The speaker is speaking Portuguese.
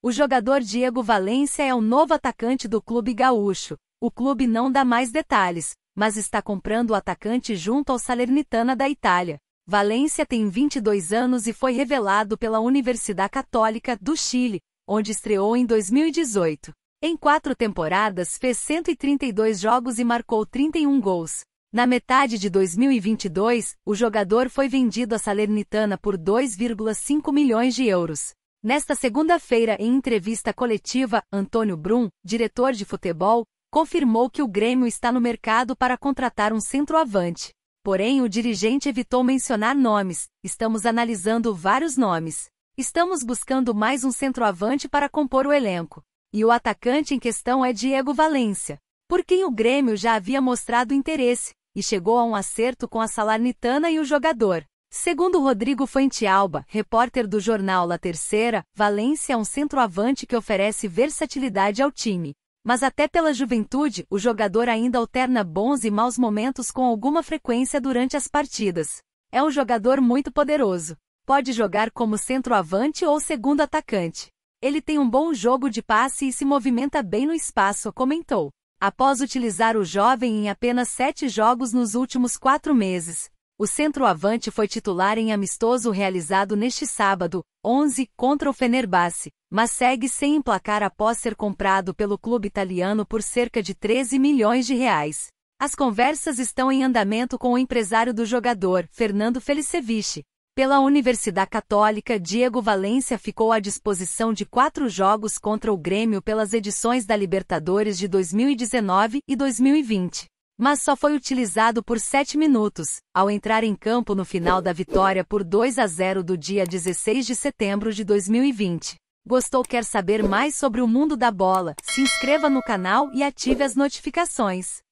O jogador Diego Valência é o novo atacante do clube gaúcho. O clube não dá mais detalhes, mas está comprando o atacante junto ao Salernitana da Itália. Valência tem 22 anos e foi revelado pela Universidade Católica do Chile, onde estreou em 2018. Em quatro temporadas fez 132 jogos e marcou 31 gols. Na metade de 2022, o jogador foi vendido à Salernitana por 2,5 milhões de euros. Nesta segunda-feira, em entrevista coletiva, Antônio Brum, diretor de futebol, confirmou que o Grêmio está no mercado para contratar um centroavante. Porém, o dirigente evitou mencionar nomes. Estamos analisando vários nomes. Estamos buscando mais um centroavante para compor o elenco. E o atacante em questão é Diego Valência, por quem o Grêmio já havia mostrado interesse, e chegou a um acerto com a Salernitana e o jogador. Segundo Rodrigo Alba, repórter do jornal La Terceira, Valência é um centroavante que oferece versatilidade ao time. Mas até pela juventude, o jogador ainda alterna bons e maus momentos com alguma frequência durante as partidas. É um jogador muito poderoso. Pode jogar como centroavante ou segundo atacante. Ele tem um bom jogo de passe e se movimenta bem no espaço, comentou. Após utilizar o jovem em apenas sete jogos nos últimos quatro meses, o centroavante foi titular em amistoso realizado neste sábado, 11, contra o Fenerbahçe, mas segue sem emplacar após ser comprado pelo clube italiano por cerca de 13 milhões de reais. As conversas estão em andamento com o empresário do jogador, Fernando Felicevich. Pela Universidade Católica, Diego Valência ficou à disposição de quatro jogos contra o Grêmio pelas edições da Libertadores de 2019 e 2020 mas só foi utilizado por 7 minutos, ao entrar em campo no final da vitória por 2 a 0 do dia 16 de setembro de 2020. Gostou quer saber mais sobre o mundo da bola? Se inscreva no canal e ative as notificações.